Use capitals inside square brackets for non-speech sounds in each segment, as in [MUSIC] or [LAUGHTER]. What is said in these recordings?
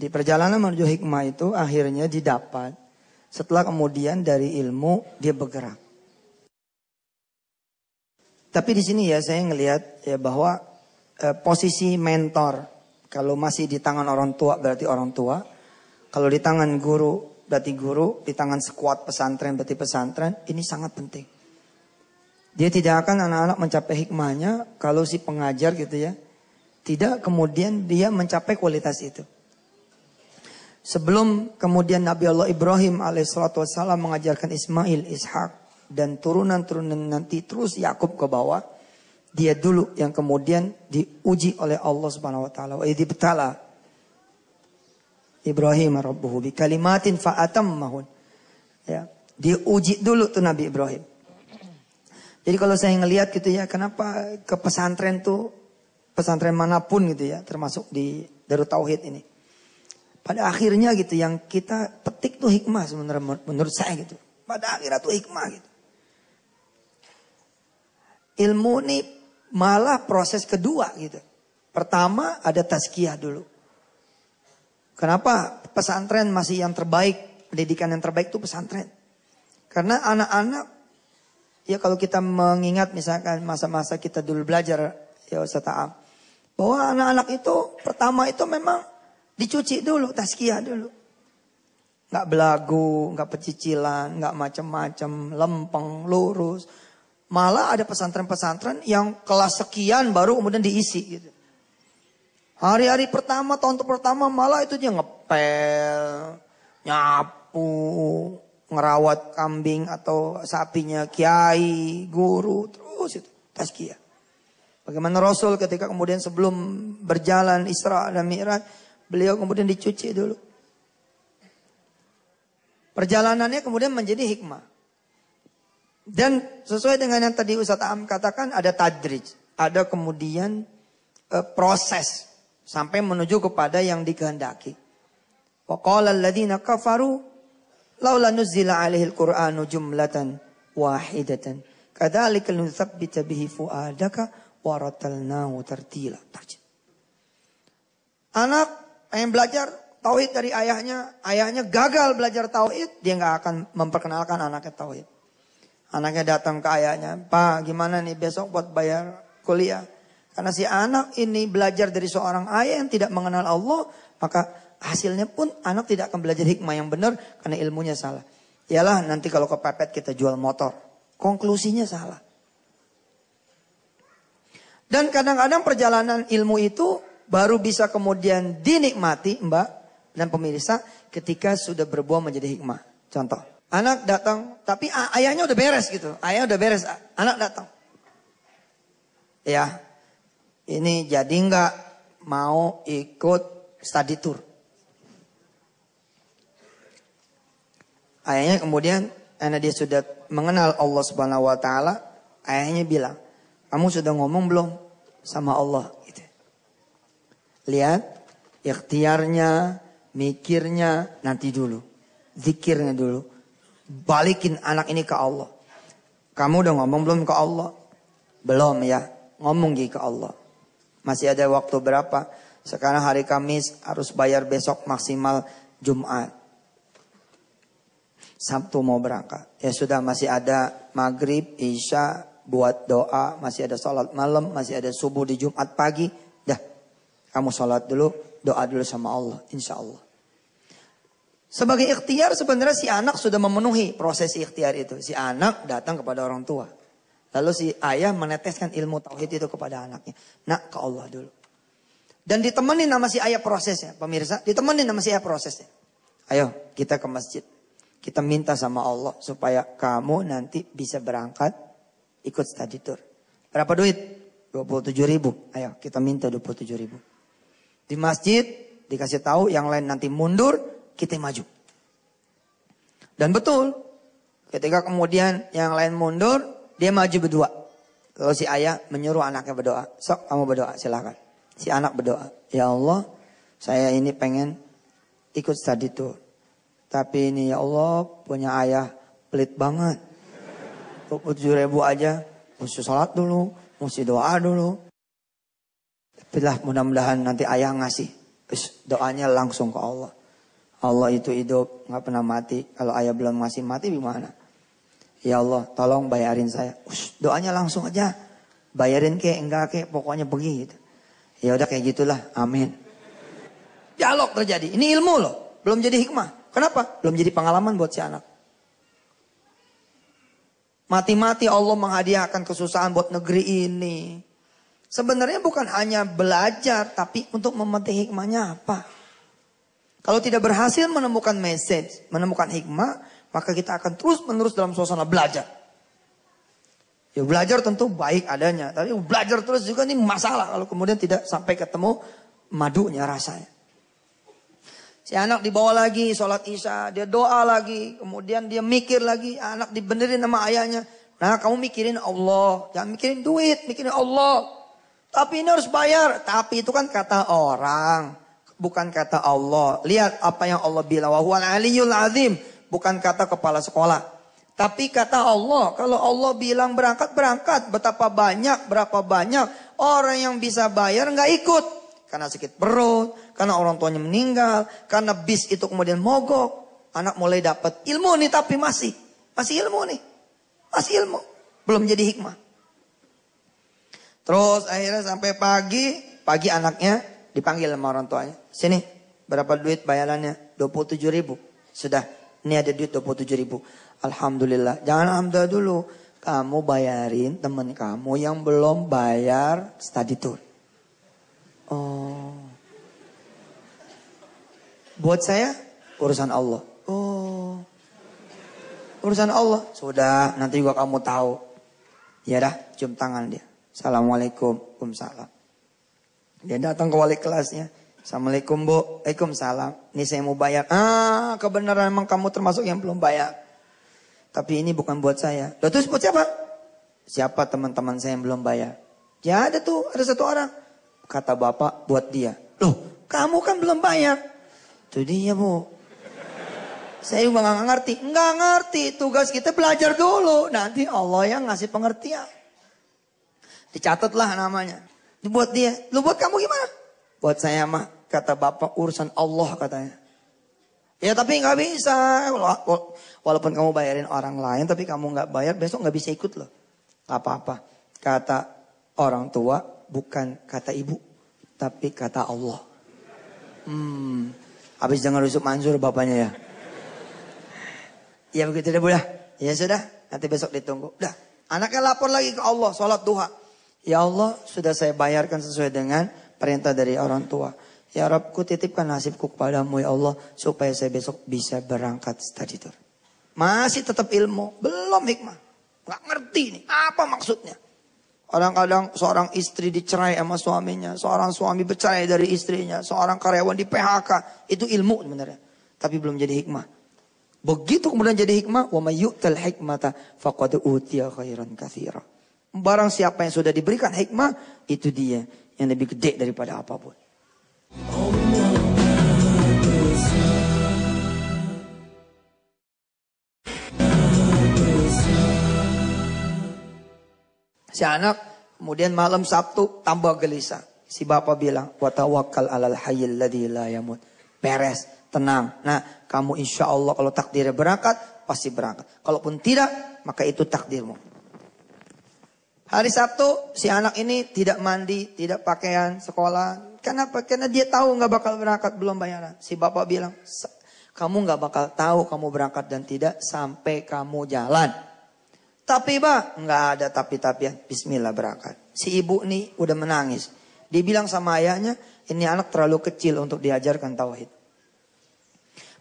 Jadi perjalanan menuju hikmah itu akhirnya didapat setelah kemudian dari ilmu dia bergerak. Tapi di sini ya saya ngelihat ya bahwa e, posisi mentor kalau masih di tangan orang tua berarti orang tua, kalau di tangan guru berarti guru, di tangan sekuat pesantren berarti pesantren, ini sangat penting. Dia tidak akan anak-anak mencapai hikmahnya kalau si pengajar gitu ya, tidak kemudian dia mencapai kualitas itu. Sebelum kemudian Nabi Allah Ibrahim alaihissalam mengajarkan Ismail, Ishak dan turunan-turunan nanti terus Yakub ke bawah. Dia dulu yang kemudian diuji oleh Allah Subhanahu wa taala. Wa betala Ibrahim rabbuhu bi kalimatin fa'atammahun. Ya, diuji dulu tuh Nabi Ibrahim. Jadi kalau saya ngelihat gitu ya, kenapa ke pesantren tuh pesantren manapun gitu ya, termasuk di Darut Tauhid ini pada akhirnya gitu yang kita petik tuh hikmah sebenarnya menurut saya gitu. Pada akhirnya tuh hikmah gitu. Ilmu ini malah proses kedua gitu. Pertama ada tazkiyah dulu. Kenapa pesantren masih yang terbaik, pendidikan yang terbaik itu pesantren. Karena anak-anak, ya kalau kita mengingat misalkan masa-masa kita dulu belajar, ya Ustaz Ta'am. Bahwa anak-anak itu pertama itu memang Dicuci dulu, taskia dulu. Gak belagu, gak pecicilan, gak macem-macem, lempeng, lurus. Malah ada pesantren-pesantren yang kelas sekian baru kemudian diisi gitu. Hari-hari pertama, tahun pertama malah itu dia ngepel, nyapu, ngerawat kambing atau sapinya kiai, guru, terus itu tazkiyah. Bagaimana Rasul ketika kemudian sebelum berjalan Isra dan Mi'raj Beliau kemudian dicuci dulu. Perjalanannya kemudian menjadi hikmah. Dan sesuai dengan yang tadi Ustaz Am katakan ada tadrij. Ada kemudian e, proses sampai menuju kepada yang dikehendaki. Waqala qala kafaru laula nuzzila alaihil qur'anu jumlatan wahidatan kadzalika nutsabbita bihi fuadaka wa tartila. Anak pengen belajar tauhid dari ayahnya, ayahnya gagal belajar tauhid, dia nggak akan memperkenalkan anaknya tauhid. Anaknya datang ke ayahnya, Pak gimana nih besok buat bayar kuliah? Karena si anak ini belajar dari seorang ayah yang tidak mengenal Allah, maka hasilnya pun anak tidak akan belajar hikmah yang benar karena ilmunya salah. Yalah nanti kalau kepepet kita jual motor. Konklusinya salah. Dan kadang-kadang perjalanan ilmu itu baru bisa kemudian dinikmati Mbak dan pemirsa ketika sudah berbuah menjadi hikmah. Contoh, anak datang tapi ayahnya udah beres gitu. Ayah udah beres, anak datang. Ya. Ini jadi nggak mau ikut study tour. Ayahnya kemudian karena dia sudah mengenal Allah Subhanahu wa taala, ayahnya bilang, "Kamu sudah ngomong belum sama Allah?" Lihat, ikhtiarnya, mikirnya nanti dulu. Zikirnya dulu. Balikin anak ini ke Allah. Kamu udah ngomong belum ke Allah? Belum ya. Ngomong gitu ke Allah. Masih ada waktu berapa? Sekarang hari Kamis harus bayar besok maksimal Jumat. Sabtu mau berangkat. Ya sudah masih ada maghrib, isya, buat doa, masih ada sholat malam, masih ada subuh di Jumat pagi. Dah kamu sholat dulu, doa dulu sama Allah, insya Allah. Sebagai ikhtiar sebenarnya si anak sudah memenuhi proses ikhtiar itu. Si anak datang kepada orang tua. Lalu si ayah meneteskan ilmu tauhid itu kepada anaknya. Nak ke Allah dulu. Dan ditemani nama si ayah prosesnya. Pemirsa, ditemani nama si ayah prosesnya. Ayo kita ke masjid. Kita minta sama Allah supaya kamu nanti bisa berangkat ikut study tour. Berapa duit? 27 ribu. Ayo kita minta 27 ribu. Di masjid dikasih tahu yang lain nanti mundur, kita maju. Dan betul, ketika kemudian yang lain mundur, dia maju berdua. kalau si ayah menyuruh anaknya berdoa. Sok kamu berdoa, silakan. Si anak berdoa. Ya Allah, saya ini pengen ikut study tour. Tapi ini ya Allah punya ayah pelit banget. 7 ribu aja, mesti sholat dulu, mesti doa dulu, Itulah mudah-mudahan nanti ayah ngasih. Terus doanya langsung ke Allah. Allah itu hidup, gak pernah mati. Kalau ayah belum ngasih mati gimana? Ya Allah, tolong bayarin saya. Ush, doanya langsung aja. Bayarin kek, enggak kek, pokoknya pergi gitu. Ya udah kayak gitulah, amin. Dialog terjadi. Ini ilmu loh, belum jadi hikmah. Kenapa? Belum jadi pengalaman buat si anak. Mati-mati Allah menghadiahkan kesusahan buat negeri ini. Sebenarnya bukan hanya belajar, tapi untuk memetik hikmahnya apa. Kalau tidak berhasil menemukan message, menemukan hikmah, maka kita akan terus menerus dalam suasana belajar. Ya belajar tentu baik adanya, tapi belajar terus juga ini masalah kalau kemudian tidak sampai ketemu madunya rasanya. Si anak dibawa lagi sholat isya, dia doa lagi, kemudian dia mikir lagi, anak dibenerin sama ayahnya. Nah kamu mikirin Allah, jangan mikirin duit, mikirin Allah. Tapi ini harus bayar. Tapi itu kan kata orang, bukan kata Allah. Lihat apa yang Allah bilang. Wahual aliyul azim. Bukan kata kepala sekolah. Tapi kata Allah, kalau Allah bilang berangkat, berangkat. Betapa banyak, berapa banyak. Orang yang bisa bayar nggak ikut. Karena sakit perut, karena orang tuanya meninggal, karena bis itu kemudian mogok. Anak mulai dapat ilmu nih tapi masih. Masih ilmu nih. Masih ilmu. Belum jadi hikmah. Terus akhirnya sampai pagi, pagi anaknya dipanggil sama orang tuanya. Sini, berapa duit bayarannya? 27 ribu. Sudah, ini ada duit 27 ribu. Alhamdulillah. Jangan alhamdulillah dulu. Kamu bayarin temen kamu yang belum bayar study tour. Oh. Buat saya, urusan Allah. Oh. Urusan Allah. Sudah, nanti juga kamu tahu. Ya dah, cium tangan dia. Assalamualaikum, Waalaikumsalam. Dia datang ke wali kelasnya. Assalamualaikum bu, Waalaikumsalam. Ini saya mau bayar. Ah, kebenaran emang kamu termasuk yang belum bayar. Tapi ini bukan buat saya. Loh terus buat siapa? Siapa teman-teman saya yang belum bayar? Ya ada tuh, ada satu orang. Kata bapak buat dia. Loh, kamu kan belum bayar. Itu dia bu. Saya juga gak ngerti. nggak ngerti, tugas kita belajar dulu. Nanti Allah yang ngasih pengertian. Dicatatlah namanya. Buat dia. Lu buat kamu gimana? Buat saya mah. Kata bapak urusan Allah katanya. Ya tapi nggak bisa. Walaupun kamu bayarin orang lain tapi kamu nggak bayar besok nggak bisa ikut loh. Apa-apa. Kata orang tua bukan kata ibu. Tapi kata Allah. Hmm. Habis jangan rusuk manjur bapaknya ya. Ya begitu deh ya. Ya sudah. Nanti besok ditunggu. Udah. Anaknya lapor lagi ke Allah. Sholat duha. Ya Allah, sudah saya bayarkan sesuai dengan perintah dari orang tua. Ya Rabku titipkan nasibku kepadamu ya Allah supaya saya besok bisa berangkat study tour. Masih tetap ilmu, belum hikmah. Gak ngerti ini apa maksudnya? Orang kadang seorang istri dicerai sama suaminya, seorang suami bercerai dari istrinya, seorang karyawan di PHK, itu ilmu sebenarnya. Tapi belum jadi hikmah. Begitu kemudian jadi hikmah, wa telhik hikmata faqad utiya khairan Barang siapa yang sudah diberikan hikmah, itu dia yang lebih gede daripada apapun. Si anak kemudian malam Sabtu tambah gelisah. Si bapak bilang, watawakal alal hayil ladhi la yamud. Beres, tenang. Nah, kamu insya Allah kalau takdirnya berangkat, pasti berangkat. Kalaupun tidak, maka itu takdirmu. Hari Sabtu si anak ini tidak mandi, tidak pakaian sekolah. Kenapa? Karena dia tahu nggak bakal berangkat belum bayaran. Si bapak bilang, kamu nggak bakal tahu kamu berangkat dan tidak sampai kamu jalan. Tapi bah, nggak ada tapi tapi Bismillah berangkat. Si ibu nih udah menangis. Dibilang sama ayahnya, ini anak terlalu kecil untuk diajarkan tauhid.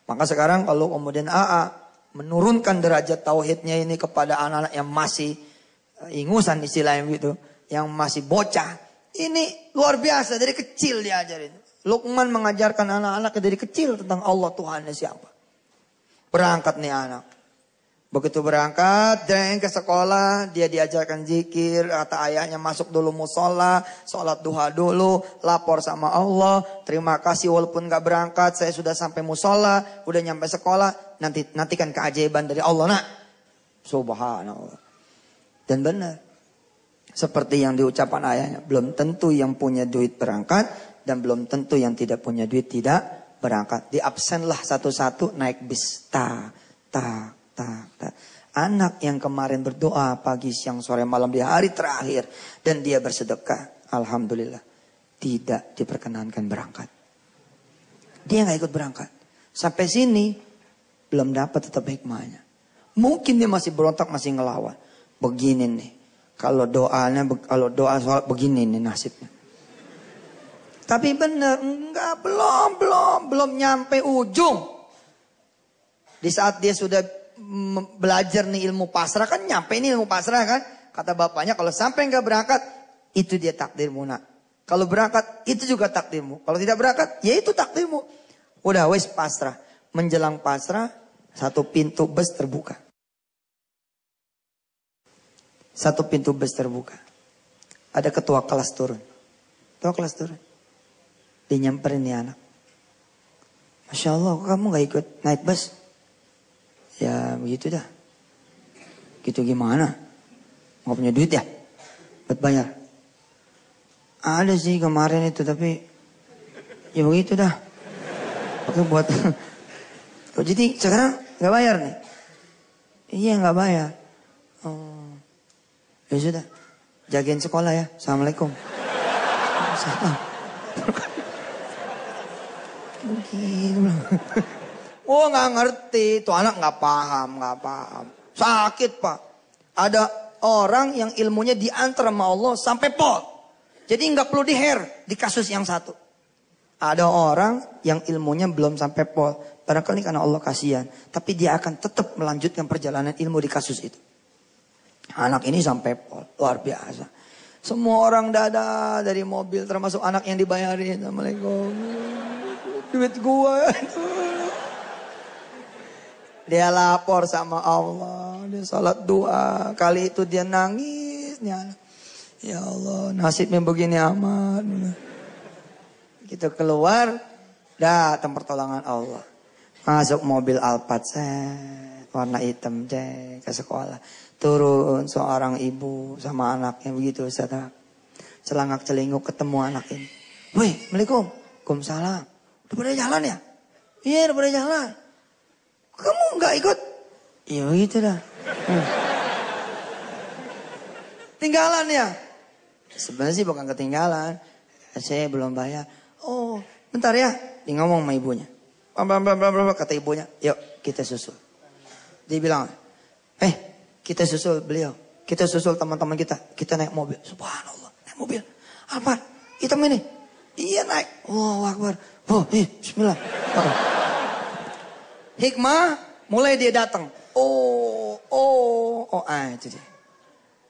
Maka sekarang kalau kemudian AA menurunkan derajat tauhidnya ini kepada anak-anak yang masih ingusan istilahnya begitu, yang masih bocah. Ini luar biasa dari kecil diajarin. Lukman mengajarkan anak-anak dari kecil tentang Allah Tuhannya siapa. Berangkat nih anak. Begitu berangkat, dan ke sekolah, dia diajarkan zikir, kata ayahnya masuk dulu musola, sholat duha dulu, lapor sama Allah, terima kasih walaupun nggak berangkat, saya sudah sampai musola, udah nyampe sekolah, nanti nantikan keajaiban dari Allah nak. Subhanallah. Dan benar. Seperti yang diucapkan ayahnya. Belum tentu yang punya duit berangkat. Dan belum tentu yang tidak punya duit tidak berangkat. Di absenlah satu-satu naik bis. Ta ta ta. ta. Anak yang kemarin berdoa pagi, siang, sore, malam di hari terakhir. Dan dia bersedekah. Alhamdulillah. Tidak diperkenankan berangkat. Dia nggak ikut berangkat. Sampai sini belum dapat tetap hikmahnya. Mungkin dia masih berontak, masih ngelawan begini nih. Kalau doanya, kalau doa soal begini nih nasibnya. Tapi bener enggak, belum, belum, belum nyampe ujung. Di saat dia sudah belajar nih ilmu pasrah kan nyampe ini ilmu pasrah kan. Kata bapaknya kalau sampai nggak berangkat, itu dia takdirmu nak. Kalau berangkat, itu juga takdirmu. Kalau tidak berangkat, ya itu takdirmu. Udah wes pasrah. Menjelang pasrah, satu pintu bus terbuka. Satu pintu bus terbuka. Ada ketua kelas turun. Ketua kelas turun. Dinyamperin nih anak. Masya Allah, kamu gak ikut naik bus? Ya begitu dah. Gitu gimana? Gak punya duit ya? Buat bayar? Ada sih kemarin itu, tapi ya begitu dah. Oke buat. [LAUGHS] Oh, jadi sekarang gak bayar nih? Iya gak bayar. Oh. Ya sudah, jagain sekolah ya. Assalamualaikum. Salam. Oh nggak ngerti, tuh anak nggak paham, nggak paham. Sakit pak. Ada orang yang ilmunya diantar sama Allah sampai pol. Jadi nggak perlu diher di kasus yang satu. Ada orang yang ilmunya belum sampai pol. Barangkali karena Allah kasihan. Tapi dia akan tetap melanjutkan perjalanan ilmu di kasus itu. Anak ini sampai luar biasa. Semua orang dada dari mobil termasuk anak yang dibayarin. Assalamualaikum. Duit gua Dia lapor sama Allah. Dia salat doa. Kali itu dia nangis. Ya Allah nasibnya begini amat. Kita keluar. Dah tempat pertolongan Allah. Masuk mobil Alphard. Warna hitam. Cek, ke sekolah turun seorang ibu sama anaknya begitu Ustaz. Celangak celinguk ketemu anak ini. Woi, Assalamualaikum. Waalaikumsalam. Udah pada jalan ya? Iya, udah pada jalan. Kamu nggak ikut? Iya gitu dah. Hmm. Tinggalan ya? Sebenarnya sih bukan ketinggalan. Saya belum bayar. Oh, bentar ya. Dia ngomong sama ibunya. Bam, bam, bam, bam, kata ibunya. Yuk, kita susul. Dia bilang, eh, kita susul beliau. Kita susul teman-teman kita. Kita naik mobil. Subhanallah. Naik mobil. apa? Hitam ini. Iya naik. Wow Akbar. Wow. Oh, ih, iya, Bismillah. Hikmah. Mulai dia datang. Oh. Oh. Oh. Ah itu dia.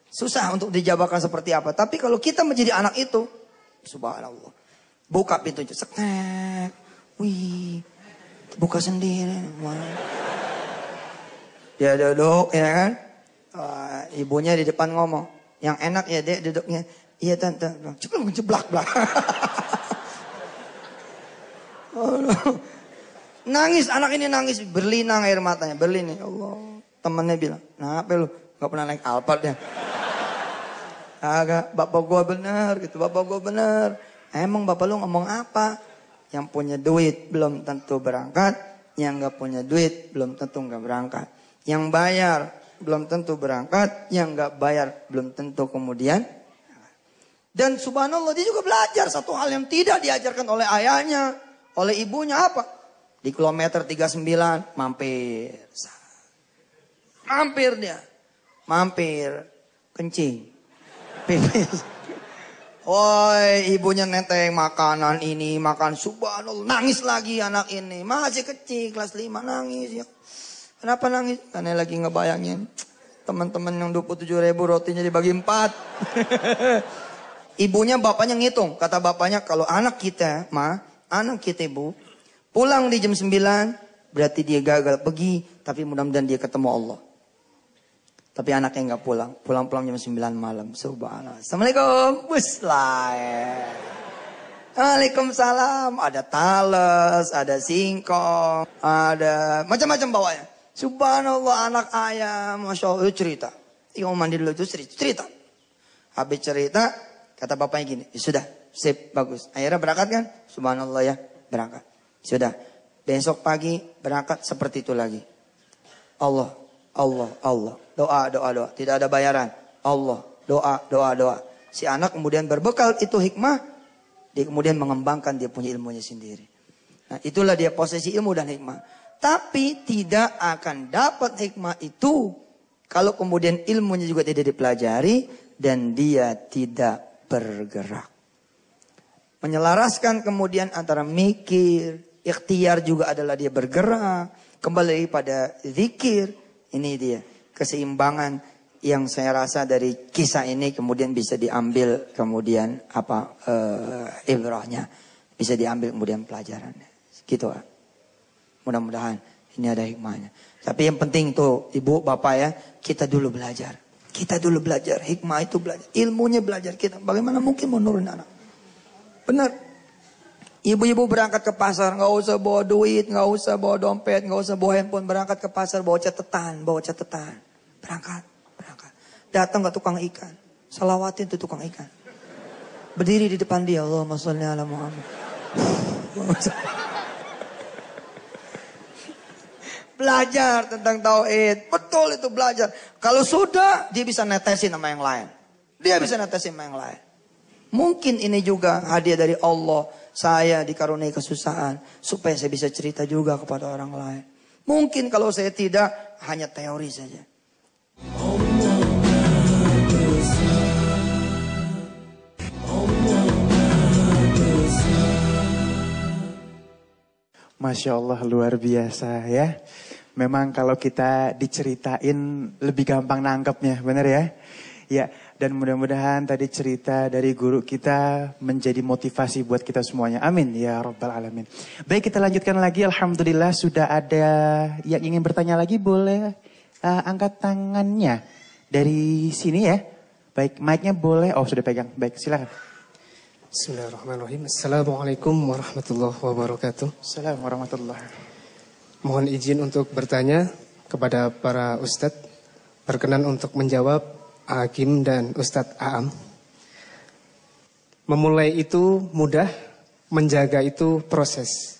Susah untuk dijabarkan seperti apa. Tapi kalau kita menjadi anak itu. Subhanallah. Buka pintu. Seknek. Wih. Buka sendiri. Wah. ya, duduk ya kan uh, ibunya di depan ngomong, yang enak ya dek duduknya. Iya tante, ceplok blak belak. [LAUGHS] nangis anak ini nangis berlinang air matanya berlinang ya Allah temennya bilang nah apa lu nggak pernah naik Alphard ya [LAUGHS] agak bapak gua bener gitu bapak gua bener emang bapak lu ngomong apa yang punya duit belum tentu berangkat yang gak punya duit belum tentu gak berangkat yang bayar belum tentu berangkat, yang nggak bayar belum tentu kemudian. Dan subhanallah dia juga belajar satu hal yang tidak diajarkan oleh ayahnya, oleh ibunya apa? Di kilometer 39 mampir. Mampir dia. Mampir kencing. Pipis. Woi, ibunya neteng makanan ini, makan subhanallah. Nangis lagi anak ini. Masih kecil, kelas 5 nangis ya. Kenapa nangis? Karena lagi ngebayangin teman-teman yang 27 ribu rotinya dibagi empat. [LAUGHS] Ibunya bapaknya ngitung. Kata bapaknya kalau anak kita, ma, anak kita ibu, pulang di jam 9, berarti dia gagal pergi. Tapi mudah-mudahan dia ketemu Allah. Tapi anaknya nggak pulang. Pulang-pulang jam 9 malam. Subhanallah. Assalamualaikum. Buslaim. Waalaikumsalam. Ada talas, ada singkong, ada macam-macam bawanya. Subhanallah anak ayam, masya Allah cerita. Iya mandi dulu itu cerita. cerita. Habis cerita, kata bapaknya gini, ya sudah, sip, bagus. Akhirnya berangkat kan? Subhanallah ya, berangkat. Sudah, besok pagi berangkat seperti itu lagi. Allah, Allah, Allah. Doa, doa, doa. Tidak ada bayaran. Allah, doa, doa, doa. Si anak kemudian berbekal itu hikmah. Dia kemudian mengembangkan dia punya ilmunya sendiri. Nah itulah dia posisi ilmu dan hikmah. Tapi tidak akan dapat hikmah itu kalau kemudian ilmunya juga tidak dipelajari dan dia tidak bergerak. Menyelaraskan kemudian antara mikir, ikhtiar juga adalah dia bergerak, kembali pada zikir. Ini dia keseimbangan yang saya rasa dari kisah ini kemudian bisa diambil kemudian apa e, ibrahnya bisa diambil kemudian pelajarannya. Gitu. Mudah-mudahan ini ada hikmahnya. Tapi yang penting tuh ibu bapak ya, kita dulu belajar. Kita dulu belajar, hikmah itu belajar, ilmunya belajar kita. Bagaimana mungkin menurun anak? Benar. Ibu-ibu berangkat ke pasar, nggak usah bawa duit, nggak usah bawa dompet, nggak usah bawa handphone, berangkat ke pasar bawa catatan, bawa catatan. Berangkat, berangkat. Datang ke tukang ikan, salawatin tuh tukang ikan. Berdiri di depan dia, Allah sholli ala Muhammad. [LAUGHS] Belajar tentang tauhid. Betul itu belajar. Kalau sudah, dia bisa netesin sama yang lain. Dia bisa netesin sama yang lain. Mungkin ini juga hadiah dari Allah. Saya dikaruniai kesusahan. Supaya saya bisa cerita juga kepada orang lain. Mungkin kalau saya tidak, hanya teori saja. Masya Allah luar biasa ya memang kalau kita diceritain lebih gampang nangkepnya, benar ya? Ya, dan mudah-mudahan tadi cerita dari guru kita menjadi motivasi buat kita semuanya. Amin ya rabbal alamin. Baik, kita lanjutkan lagi. Alhamdulillah sudah ada yang ingin bertanya lagi boleh uh, angkat tangannya dari sini ya. Baik, mic-nya boleh. Oh, sudah pegang. Baik, silakan. Bismillahirrahmanirrahim. Assalamualaikum warahmatullahi wabarakatuh. Assalamualaikum warahmatullahi wabarakatuh. Mohon izin untuk bertanya kepada para ustadz. Berkenan untuk menjawab Hakim dan Ustadz Aam. Memulai itu mudah, menjaga itu proses.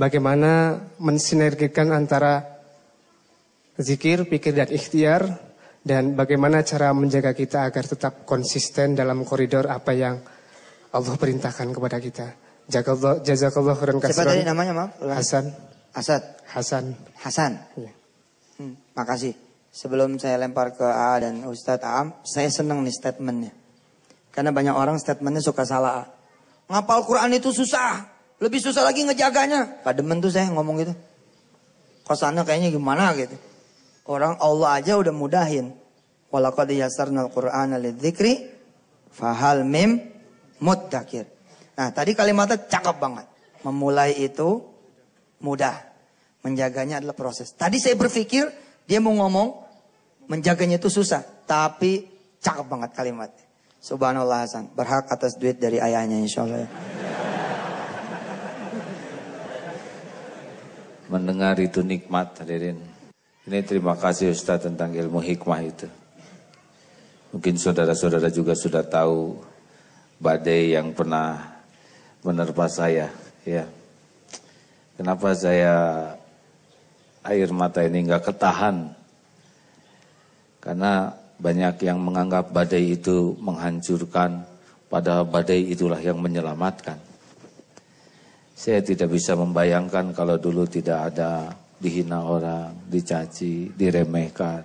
Bagaimana mensinergikan antara zikir, pikir, dan ikhtiar, dan bagaimana cara menjaga kita agar tetap konsisten dalam koridor apa yang Allah perintahkan kepada kita. Jazakallah khairan kasiran. tadi namanya, maaf? Hasan. Asad. Hasan. Hasan. Iya. Hmm, makasih. Sebelum saya lempar ke A dan Ustadz Aam, saya senang nih statementnya. Karena banyak orang statementnya suka salah. A. Ngapal Quran itu susah. Lebih susah lagi ngejaganya. Pak Demen tuh saya ngomong gitu. Kosannya kayaknya gimana gitu. Orang Allah aja udah mudahin. Walakad yasarnal Quran alidzikri. fahal mim muddakir. Nah, tadi kalimatnya cakep banget. Memulai itu mudah. Menjaganya adalah proses. Tadi saya berpikir dia mau ngomong menjaganya itu susah, tapi cakep banget kalimat Subhanallah Hasan, berhak atas duit dari ayahnya insya Allah. Mendengar itu nikmat hadirin. Ini terima kasih Ustaz tentang ilmu hikmah itu. Mungkin saudara-saudara juga sudah tahu badai yang pernah menerpa saya. Ya, Kenapa saya air mata ini nggak ketahan? Karena banyak yang menganggap badai itu menghancurkan, pada badai itulah yang menyelamatkan. Saya tidak bisa membayangkan kalau dulu tidak ada dihina orang, dicaci, diremehkan.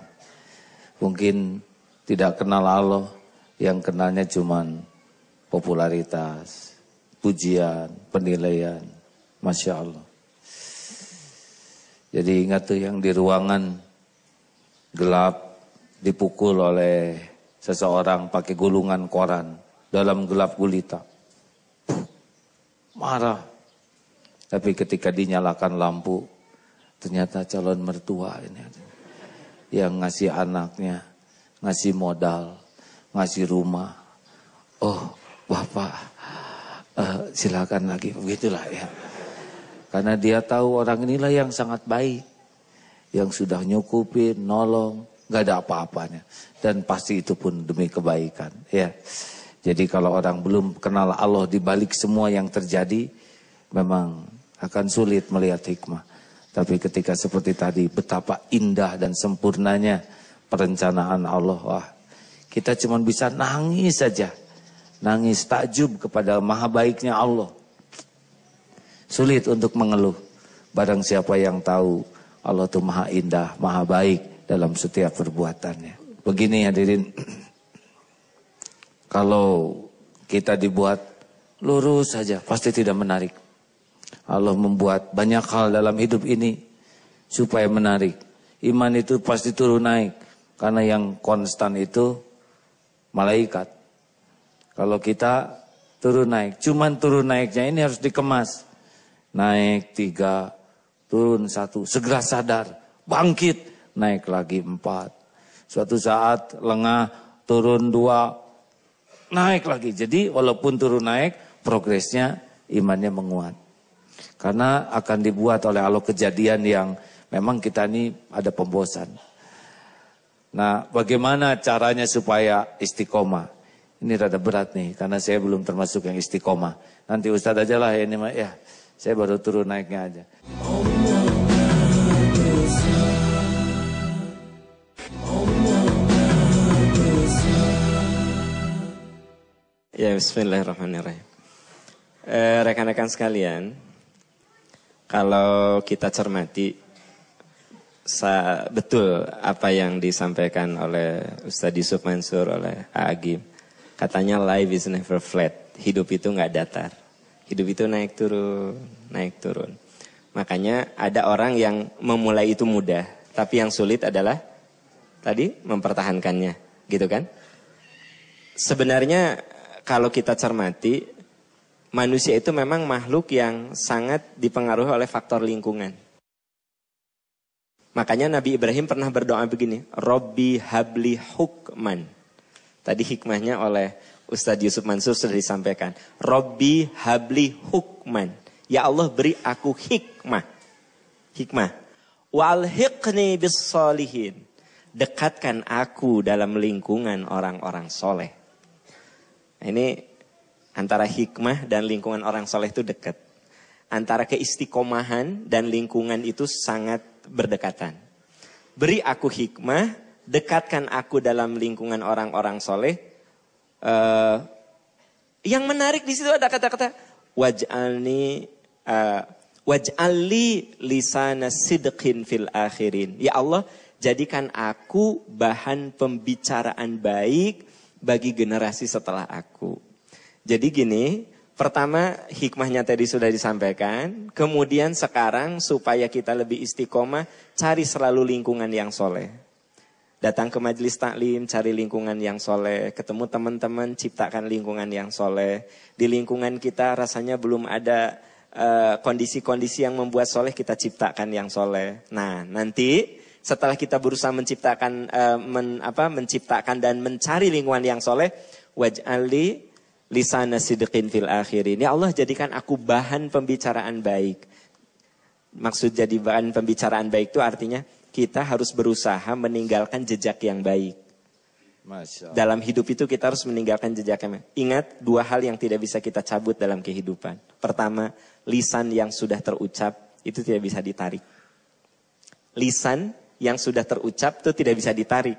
Mungkin tidak kenal Allah, yang kenalnya cuman popularitas, pujian, penilaian. Masya Allah. Jadi ingat tuh yang di ruangan gelap dipukul oleh seseorang pakai gulungan koran dalam gelap gulita. marah. Tapi ketika dinyalakan lampu, ternyata calon mertua ini yang ngasih anaknya, ngasih modal, ngasih rumah. Oh, bapak, uh, silakan lagi begitulah ya. Karena dia tahu orang inilah yang sangat baik. Yang sudah nyukupin, nolong, gak ada apa-apanya. Dan pasti itu pun demi kebaikan. Ya. Jadi kalau orang belum kenal Allah di balik semua yang terjadi, memang akan sulit melihat hikmah. Tapi ketika seperti tadi, betapa indah dan sempurnanya perencanaan Allah. Wah, kita cuma bisa nangis saja. Nangis takjub kepada maha baiknya Allah. Sulit untuk mengeluh. Barang siapa yang tahu Allah itu maha indah, maha baik dalam setiap perbuatannya. Begini hadirin, [CLEARS THROAT] kalau kita dibuat lurus saja pasti tidak menarik. Allah membuat banyak hal dalam hidup ini supaya menarik. Iman itu pasti turun naik karena yang konstan itu malaikat. Kalau kita turun naik, cuman turun naiknya ini harus dikemas naik tiga, turun satu, segera sadar, bangkit, naik lagi empat. Suatu saat lengah, turun dua, naik lagi. Jadi walaupun turun naik, progresnya imannya menguat. Karena akan dibuat oleh Allah kejadian yang memang kita ini ada pembosan. Nah, bagaimana caranya supaya istiqomah? Ini rada berat nih, karena saya belum termasuk yang istiqomah. Nanti Ustadz ajalah lah ya ini mah ya. Saya baru turun naiknya aja. Ya, bismillahirrahmanirrahim. Eh, rekan-rekan sekalian, kalau kita cermati sa betul apa yang disampaikan oleh Ustadz Yusuf Mansur oleh Agim. Katanya life is never flat, hidup itu nggak datar. Hidup itu naik turun, naik turun. Makanya ada orang yang memulai itu mudah, tapi yang sulit adalah tadi mempertahankannya, gitu kan? Sebenarnya kalau kita cermati, manusia itu memang makhluk yang sangat dipengaruhi oleh faktor lingkungan. Makanya Nabi Ibrahim pernah berdoa begini, Robbi habli hukman. Tadi hikmahnya oleh Ustadz Yusuf Mansur sudah disampaikan. Robbi habli hukman. Ya Allah beri aku hikmah. Hikmah. Wal bis solihin. Dekatkan aku dalam lingkungan orang-orang soleh. Nah, ini antara hikmah dan lingkungan orang soleh itu dekat. Antara keistiqomahan dan lingkungan itu sangat berdekatan. Beri aku hikmah, dekatkan aku dalam lingkungan orang-orang soleh, Eh, yang menarik di situ ada kata-kata waj'alni uh, waj'alli lisana sidqin fil akhirin. Ya Allah, jadikan aku bahan pembicaraan baik bagi generasi setelah aku. Jadi gini, pertama hikmahnya tadi sudah disampaikan, kemudian sekarang supaya kita lebih istiqomah, cari selalu lingkungan yang soleh. Datang ke majelis taklim, cari lingkungan yang soleh, ketemu teman-teman, ciptakan lingkungan yang soleh. Di lingkungan kita rasanya belum ada eh, kondisi-kondisi uh, yang membuat soleh, kita ciptakan yang soleh. Nah, nanti setelah kita berusaha menciptakan uh, men, apa menciptakan dan mencari lingkungan yang soleh, waj'ali lisana sidqin fil akhirin. Ya Allah jadikan aku bahan pembicaraan baik maksud jadi bahan pembicaraan baik itu artinya kita harus berusaha meninggalkan jejak yang baik. Dalam hidup itu kita harus meninggalkan jejak yang baik. Ingat dua hal yang tidak bisa kita cabut dalam kehidupan. Pertama, lisan yang sudah terucap itu tidak bisa ditarik. Lisan yang sudah terucap itu tidak bisa ditarik.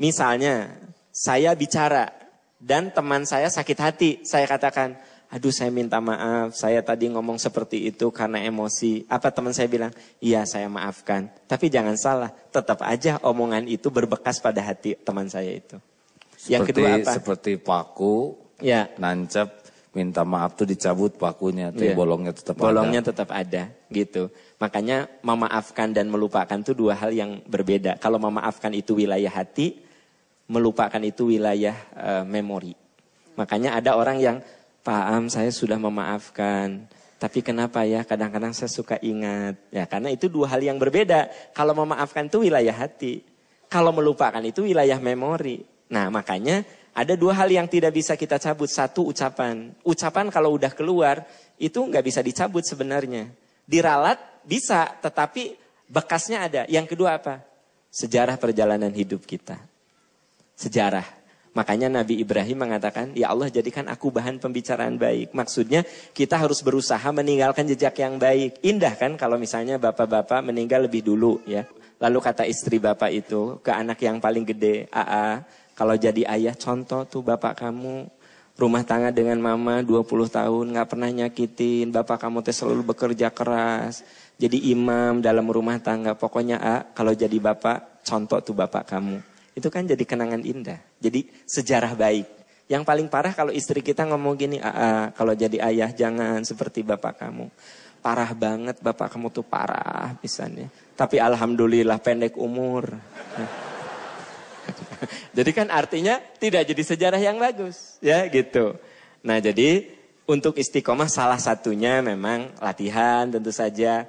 Misalnya, saya bicara dan teman saya sakit hati, saya katakan, aduh saya minta maaf, saya tadi ngomong seperti itu karena emosi. Apa teman saya bilang, iya saya maafkan. Tapi jangan salah, tetap aja omongan itu berbekas pada hati teman saya itu. Seperti, Yang kedua apa? Seperti paku, ya. nancep, minta maaf tuh dicabut pakunya, tuh ya. bolongnya tetap bolongnya ada. tetap ada, gitu. Makanya memaafkan dan melupakan tuh dua hal yang berbeda. Kalau memaafkan itu wilayah hati, melupakan itu wilayah uh, memori. Makanya ada orang yang Pak Am saya sudah memaafkan. Tapi kenapa ya kadang-kadang saya suka ingat. Ya karena itu dua hal yang berbeda. Kalau memaafkan itu wilayah hati. Kalau melupakan itu wilayah memori. Nah makanya ada dua hal yang tidak bisa kita cabut. Satu ucapan. Ucapan kalau udah keluar itu nggak bisa dicabut sebenarnya. Diralat bisa tetapi bekasnya ada. Yang kedua apa? Sejarah perjalanan hidup kita. Sejarah Makanya Nabi Ibrahim mengatakan, "Ya Allah, jadikan aku bahan pembicaraan baik." Maksudnya, kita harus berusaha meninggalkan jejak yang baik. Indah kan kalau misalnya bapak-bapak meninggal lebih dulu ya. Lalu kata istri bapak itu ke anak yang paling gede, "AA, kalau jadi ayah contoh tuh bapak kamu rumah tangga dengan mama 20 tahun nggak pernah nyakitin, bapak kamu teh selalu bekerja keras." Jadi imam dalam rumah tangga, pokoknya A, kalau jadi bapak, contoh tuh bapak kamu. Itu kan jadi kenangan indah. Jadi sejarah baik. Yang paling parah kalau istri kita ngomong gini, A -a, kalau jadi ayah jangan seperti bapak kamu. Parah banget bapak kamu tuh parah misalnya. Tapi alhamdulillah pendek umur. [LAUGHS] jadi kan artinya tidak jadi sejarah yang bagus, ya gitu. Nah, jadi untuk istiqomah salah satunya memang latihan tentu saja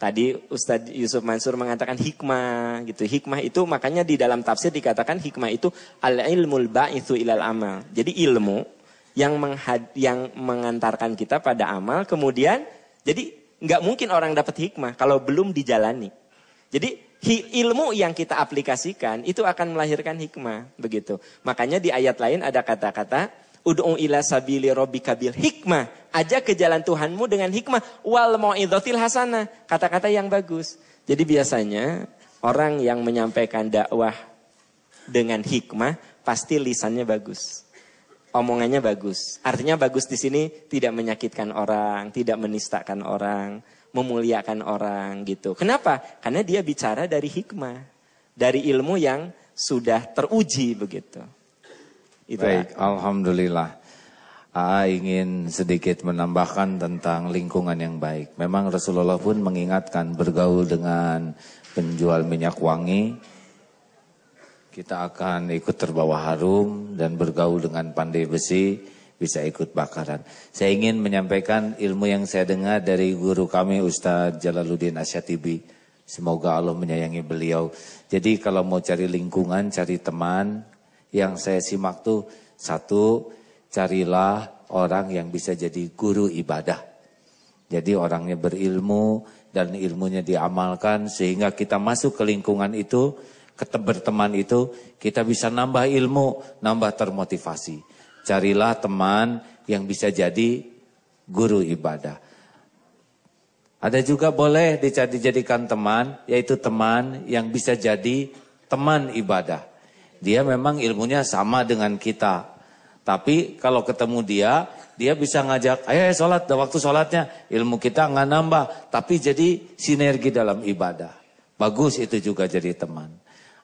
Tadi Ustadz Yusuf Mansur mengatakan hikmah gitu. Hikmah itu makanya di dalam tafsir dikatakan hikmah itu al ilmul itu ilal amal. Jadi ilmu yang menghad, yang mengantarkan kita pada amal kemudian jadi nggak mungkin orang dapat hikmah kalau belum dijalani. Jadi ilmu yang kita aplikasikan itu akan melahirkan hikmah begitu. Makanya di ayat lain ada kata-kata ud'u ila sabili rabbika bil hikmah Ajak ke jalan Tuhanmu dengan hikmah. Wal mo'idotil hasana Kata-kata yang bagus. Jadi biasanya orang yang menyampaikan dakwah dengan hikmah pasti lisannya bagus. Omongannya bagus. Artinya bagus di sini tidak menyakitkan orang, tidak menistakan orang, memuliakan orang gitu. Kenapa? Karena dia bicara dari hikmah, dari ilmu yang sudah teruji begitu. Itulah. Baik, alhamdulillah. AA ingin sedikit menambahkan tentang lingkungan yang baik. Memang Rasulullah pun mengingatkan bergaul dengan penjual minyak wangi, kita akan ikut terbawa harum dan bergaul dengan pandai besi, bisa ikut bakaran. Saya ingin menyampaikan ilmu yang saya dengar dari guru kami Ustadz Jalaluddin Asyatibi. Semoga Allah menyayangi beliau. Jadi kalau mau cari lingkungan, cari teman, yang saya simak tuh satu Carilah orang yang bisa jadi guru ibadah. Jadi orangnya berilmu dan ilmunya diamalkan sehingga kita masuk ke lingkungan itu, berteman itu, kita bisa nambah ilmu, nambah termotivasi. Carilah teman yang bisa jadi guru ibadah. Ada juga boleh dijadikan teman, yaitu teman yang bisa jadi teman ibadah. Dia memang ilmunya sama dengan kita, tapi kalau ketemu dia, dia bisa ngajak, ayo sholat, ada waktu sholatnya. Ilmu kita nggak nambah, tapi jadi sinergi dalam ibadah. Bagus itu juga jadi teman.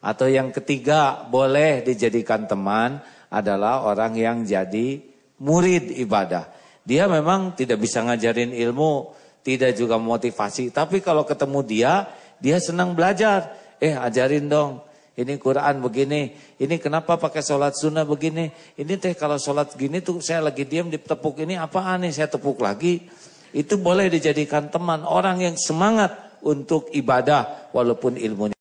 Atau yang ketiga, boleh dijadikan teman adalah orang yang jadi murid ibadah. Dia memang tidak bisa ngajarin ilmu, tidak juga motivasi. Tapi kalau ketemu dia, dia senang belajar. Eh ajarin dong, ini Quran begini, ini kenapa pakai sholat sunnah begini, ini teh kalau sholat gini tuh saya lagi diam ditepuk ini apa aneh? saya tepuk lagi. Itu boleh dijadikan teman orang yang semangat untuk ibadah walaupun ilmunya.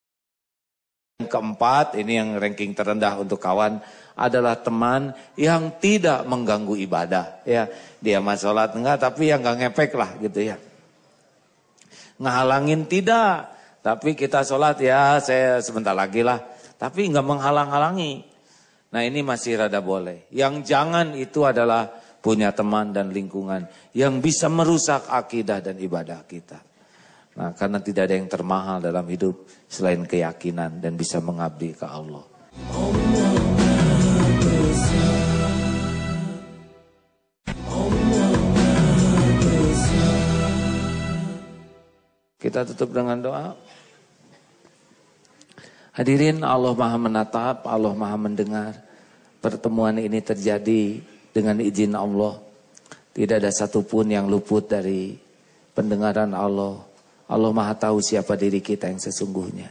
Yang keempat, ini yang ranking terendah untuk kawan adalah teman yang tidak mengganggu ibadah ya. Dia mah sholat enggak tapi yang enggak ngepek lah gitu ya. Ngehalangin tidak, tapi kita sholat ya saya sebentar lagi lah. Tapi nggak menghalang-halangi. Nah ini masih rada boleh. Yang jangan itu adalah punya teman dan lingkungan yang bisa merusak akidah dan ibadah kita. Nah karena tidak ada yang termahal dalam hidup selain keyakinan dan bisa mengabdi ke Allah. Allah. Kita tutup dengan doa. Hadirin Allah maha menatap, Allah maha mendengar. Pertemuan ini terjadi dengan izin Allah. Tidak ada satupun yang luput dari pendengaran Allah. Allah maha tahu siapa diri kita yang sesungguhnya.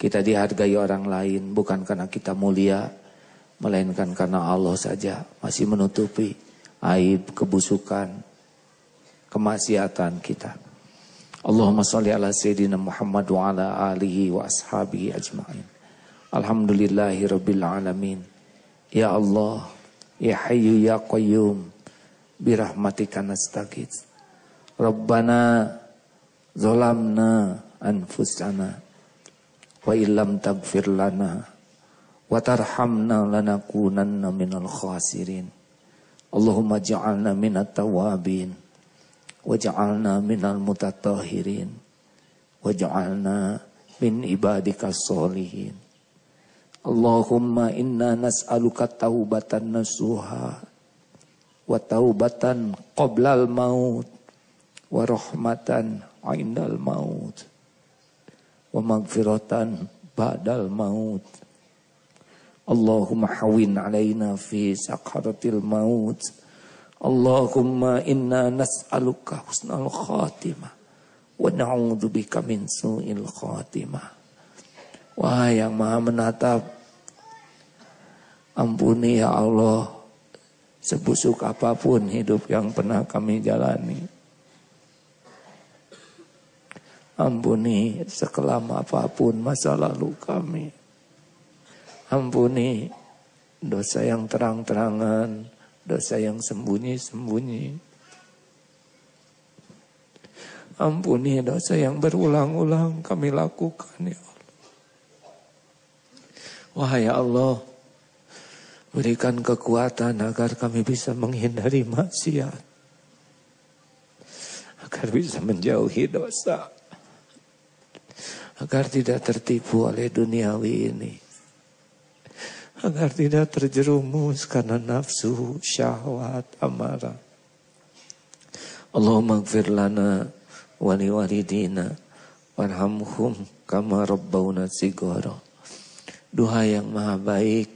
Kita dihargai orang lain bukan karena kita mulia, melainkan karena Allah saja masih menutupi aib, kebusukan, kemaksiatan kita. Allahumma salli ala Sayyidina Muhammad wa ala alihi wa ashabihi ajma'in. Alhamdulillahi rabbil alamin. Ya Allah, ya hayu ya qayyum. Birahmatika nastagid. Rabbana zolamna anfusana. Wa illam tagfir lana. Wa tarhamna lanakunanna minal khasirin. Allahumma ja'alna minat tawabin waj'alna minal mutatahirin waj'alna min ibadikas solihin Allahumma inna nas'aluka taubatan nasuha wa taubatan maut wa rahmatan indal maut wa ba'dal maut Allahumma hawin alaina fi sakaratil maut Allahumma inna nas'aluka husnal khatimah wa na'udzubika min su'il khatimah. Wah yang maha menatap Ampuni ya Allah Sebusuk apapun hidup yang pernah kami jalani Ampuni sekelam apapun masa lalu kami Ampuni dosa yang terang-terangan dosa yang sembunyi-sembunyi. Ampuni dosa yang berulang-ulang kami lakukan ya Allah. Wahai Allah, berikan kekuatan agar kami bisa menghindari maksiat. Agar bisa menjauhi dosa. Agar tidak tertipu oleh duniawi ini agar tidak terjerumus karena nafsu, syahwat, amarah. Allahumma gfir lana wali walidina warhamhum kama rabbawna sigoro. Duha yang maha baik,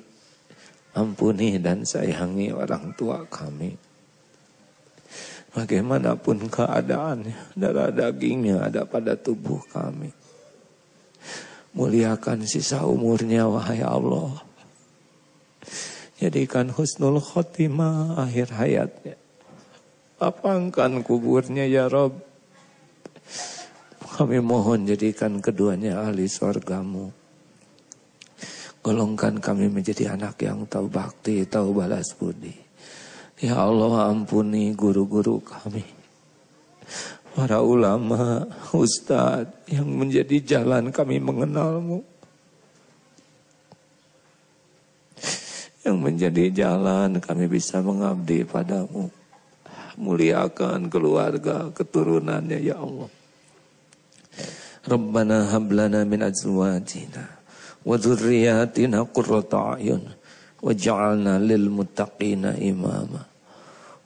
ampuni dan sayangi orang tua kami. Bagaimanapun keadaannya, darah dagingnya ada pada tubuh kami. Muliakan sisa umurnya, wahai Allah Jadikan husnul khotimah akhir hayatnya. Lapangkan kuburnya ya Rob. Kami mohon jadikan keduanya ahli sorgamu. Golongkan kami menjadi anak yang tahu bakti, tahu balas budi. Ya Allah ampuni guru-guru kami. Para ulama, ustadz yang menjadi jalan kami mengenalmu. yang menjadi jalan kami bisa mengabdi padamu. Muliakan keluarga keturunannya ya Allah. Rabbana hablana min azwajina wa dzurriyyatina qurrata ayun waj'alna lil muttaqina imama.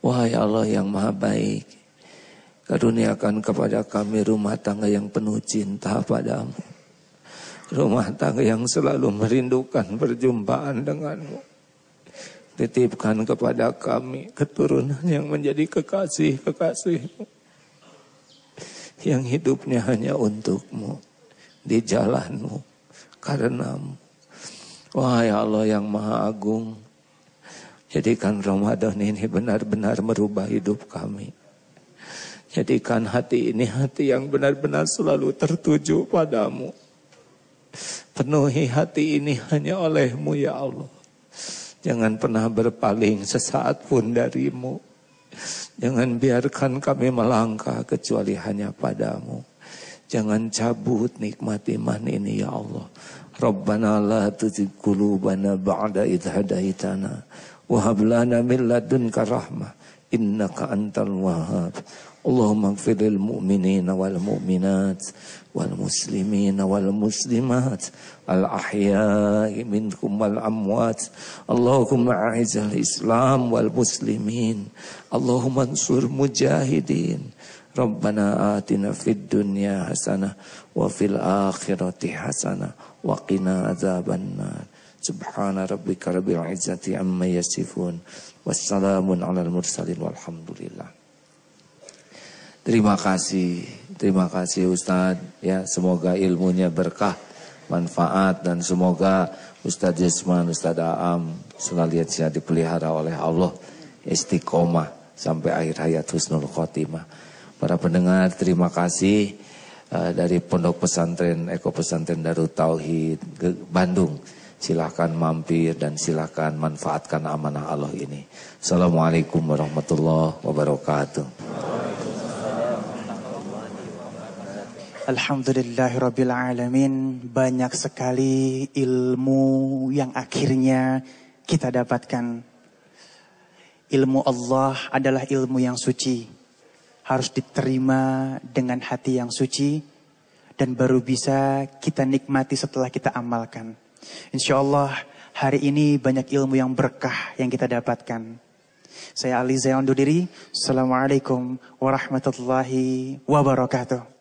Wahai Allah yang maha baik, karuniakan kepada kami rumah tangga yang penuh cinta padamu. Rumah tangga yang selalu merindukan perjumpaan denganmu Titipkan kepada kami keturunan yang menjadi kekasih-kekasihmu. Yang hidupnya hanya untukmu. Di jalanmu. Karenamu. Wahai Allah yang maha agung. Jadikan Ramadan ini benar-benar merubah hidup kami. Jadikan hati ini hati yang benar-benar selalu tertuju padamu. Penuhi hati ini hanya olehmu ya Allah. Jangan pernah berpaling sesaat pun darimu. Jangan biarkan kami melangkah kecuali hanya padamu. Jangan cabut nikmat iman ini ya Allah. Rabbana la tuzigh qulubana ba'da idh hadaitana wa hab lana min ladunka rahmah innaka antal wahhab. Allahumma ighfir lil mu'minina wal mu'minat wal muslimina wal muslimat الأحياء منكم والأموات اللهم أعز الإسلام والمسلمين اللهم انصر مجاهدين ربنا آتنا في الدنيا حسنة وفي الآخرة حسنة وقنا عذاب النار سبحان ربك رب العزة عما يصفون والسلام على المرسلين والحمد لله Terima kasih, terima kasih Ustadz. Ya, semoga ilmunya berkah manfaat dan semoga Ustadz Jusman, Ustadz Aam selalu senantiasa dipelihara oleh Allah istiqomah sampai akhir hayat husnul khotimah. Para pendengar terima kasih eh, dari Pondok Pesantren Eko Pesantren Darut Tauhid Bandung. Silahkan mampir dan silahkan manfaatkan amanah Allah ini. Assalamualaikum warahmatullahi wabarakatuh. Alhamdulillahirrabbilalamin Banyak sekali ilmu yang akhirnya kita dapatkan Ilmu Allah adalah ilmu yang suci Harus diterima dengan hati yang suci Dan baru bisa kita nikmati setelah kita amalkan Insya Allah hari ini banyak ilmu yang berkah yang kita dapatkan Saya Ali Zayandudiri Assalamualaikum warahmatullahi wabarakatuh